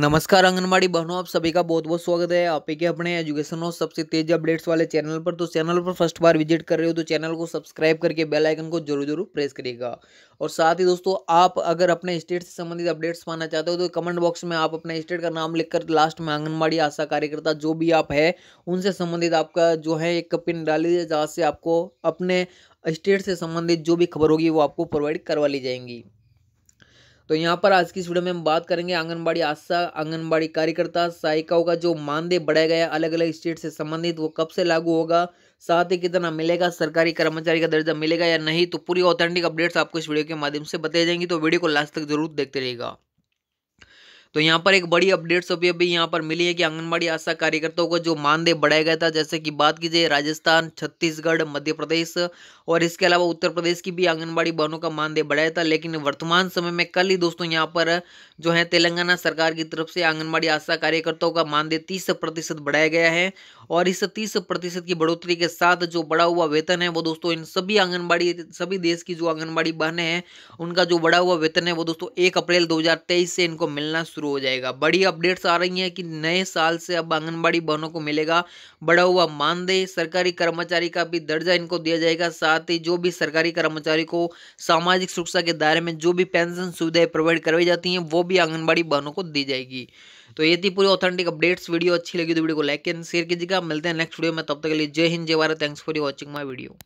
नमस्कार आंगनबाड़ी बहनों आप सभी का बहुत बहुत स्वागत है आप के अपने एजुकेशन और सबसे तेज अपडेट्स वाले चैनल पर तो चैनल पर फर्स्ट बार विजिट कर रहे हो तो चैनल को सब्सक्राइब करके बेल आइकन को जरूर जरूर प्रेस करिएगा और साथ ही दोस्तों आप अगर अपने स्टेट से संबंधित अपडेट्स पाना चाहते हो तो कमेंट बॉक्स में आप अपने स्टेट का नाम लिखकर लास्ट में आंगनबाड़ी आशा कार्यकर्ता जो भी आप है उनसे संबंधित आपका जो है एक पिन डाल दीजिए जहाँ से आपको अपने स्टेट से संबंधित जो भी खबर होगी वो आपको प्रोवाइड करवा ली जाएंगी तो यहाँ पर आज की इस वीडियो में हम बात करेंगे आंगनबाड़ी आशा आंगनबाड़ी कार्यकर्ता सहायिकाओं का जो मानदेय बढ़ाया गया अलग अलग स्टेट से संबंधित वो कब से लागू होगा साथ ही कितना मिलेगा सरकारी कर्मचारी का दर्जा मिलेगा या नहीं तो पूरी ऑथेंटिक अपडेट्स आपको इस वीडियो के माध्यम से बताई जाएंगी तो वीडियो को लास्ट तक जरूर देखते रहेगा तो यहाँ पर एक बड़ी अपडेट्स अभी अभी यहाँ पर मिली है कि आंगनबाड़ी आशा कार्यकर्ताओं को जो मानदेय बढ़ाया गया था जैसे कि बात की जाए राजस्थान छत्तीसगढ़ मध्य प्रदेश और इसके अलावा उत्तर प्रदेश की भी आंगनबाड़ी बहनों का मानदेय बढ़ाया था लेकिन वर्तमान समय में कल ही दोस्तों यहाँ पर जो है तेलंगाना सरकार की तरफ से आंगनबाड़ी आशा कार्यकर्ताओं का मानदेय तीस बढ़ाया गया है और इस तीस प्रतिशत की बढ़ोतरी के साथ जो बढ़ा हुआ वेतन है वो दोस्तों इन सभी आंगनबाड़ी सभी देश की जो आंगनबाड़ी बहने हैं उनका जो बढ़ा हुआ वेतन है वो दोस्तों एक अप्रैल दो से इनको मिलना शुरू हो जाएगा बड़ी अपडेट्स आ रही हैं कि नए साल से अब आंगनबाड़ी बहनों को मिलेगा बढ़ा हुआ मानदेय सरकारी कर्मचारी का भी दर्जा इनको दिया जाएगा साथ ही जो भी सरकारी कर्मचारी को सामाजिक सुरक्षा के दायरे में जो भी पेंशन सुविधाएं प्रोवाइड करवाई जाती हैं वो भी आंगनबाड़ी बहनों को दी जाएगी तो ये थी पूरी ऑथेंटिक अपडेट्स वीडियो अच्छी लगी तो वीडियो को लाइक एंड शेयर कीजिएगा मिलते हैं नेक्स्ट वीडियो में तब तक के लिए जय हिंद जय Bharat thanks for watching my video